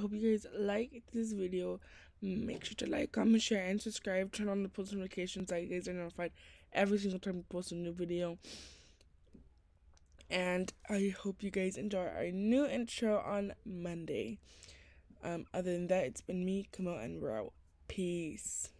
hope you guys like this video make sure to like comment share and subscribe turn on the post notifications so you guys are notified every single time we post a new video and i hope you guys enjoy our new intro on monday um other than that it's been me come out and we're out peace